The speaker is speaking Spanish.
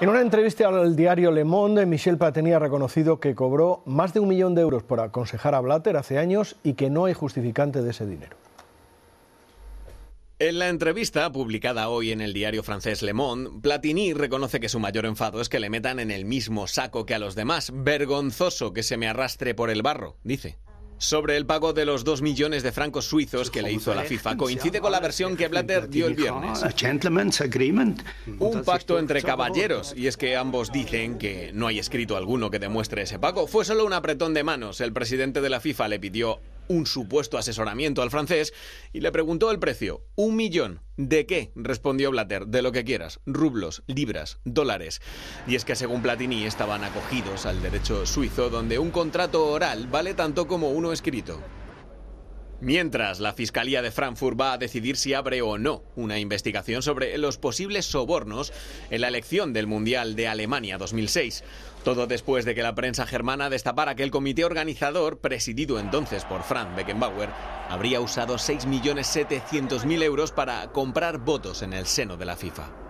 En una entrevista al diario Le Monde, Michel Platini ha reconocido que cobró más de un millón de euros por aconsejar a Blatter hace años y que no hay justificante de ese dinero. En la entrevista publicada hoy en el diario francés Le Monde, Platini reconoce que su mayor enfado es que le metan en el mismo saco que a los demás. Vergonzoso que se me arrastre por el barro, dice sobre el pago de los 2 millones de francos suizos que le hizo la FIFA. Coincide con la versión que Blatter dio el viernes. Un pacto entre caballeros, y es que ambos dicen que no hay escrito alguno que demuestre ese pago. Fue solo un apretón de manos. El presidente de la FIFA le pidió un supuesto asesoramiento al francés y le preguntó el precio. Un millón. ¿De qué? respondió Blatter. De lo que quieras. Rublos, libras, dólares. Y es que según Platini estaban acogidos al derecho suizo donde un contrato oral vale tanto como uno escrito. Mientras, la Fiscalía de Frankfurt va a decidir si abre o no una investigación sobre los posibles sobornos en la elección del Mundial de Alemania 2006. Todo después de que la prensa germana destapara que el comité organizador, presidido entonces por Frank Beckenbauer, habría usado 6.700.000 euros para comprar votos en el seno de la FIFA.